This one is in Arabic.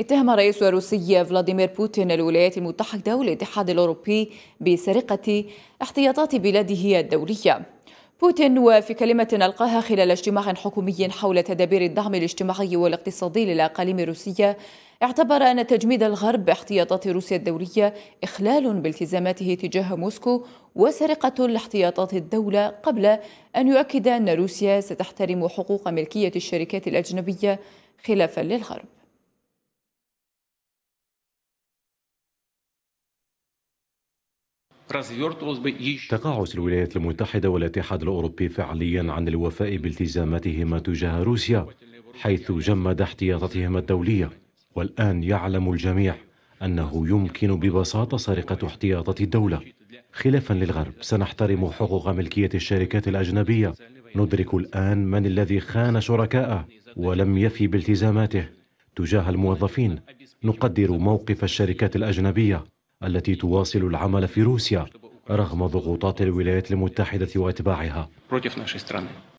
اتهم الرئيس الروسي فلاديمير بوتين الولايات المتحدة والاتحاد الأوروبي بسرقة احتياطات بلاده الدولية بوتين وفي كلمة ألقاها خلال اجتماع حكومي حول تدابير الدعم الاجتماعي والاقتصادي للأقاليم الروسية اعتبر أن تجميد الغرب احتياطات روسيا الدولية إخلال بالتزاماته تجاه موسكو وسرقة لاحتياطات الدولة قبل أن يؤكد أن روسيا ستحترم حقوق ملكية الشركات الأجنبية خلافا للغرب تقاعس الولايات المتحدة والاتحاد الأوروبي فعليا عن الوفاء بالتزاماتهما تجاه روسيا حيث جمد احتياطاتهما الدولية والآن يعلم الجميع أنه يمكن ببساطة سرقة احتياطات الدولة خلافا للغرب سنحترم حقوق ملكية الشركات الأجنبية ندرك الآن من الذي خان شركاءه ولم يفي بالتزاماته تجاه الموظفين نقدر موقف الشركات الأجنبية التي تواصل العمل في روسيا رغم ضغوطات الولايات المتحدة وأتباعها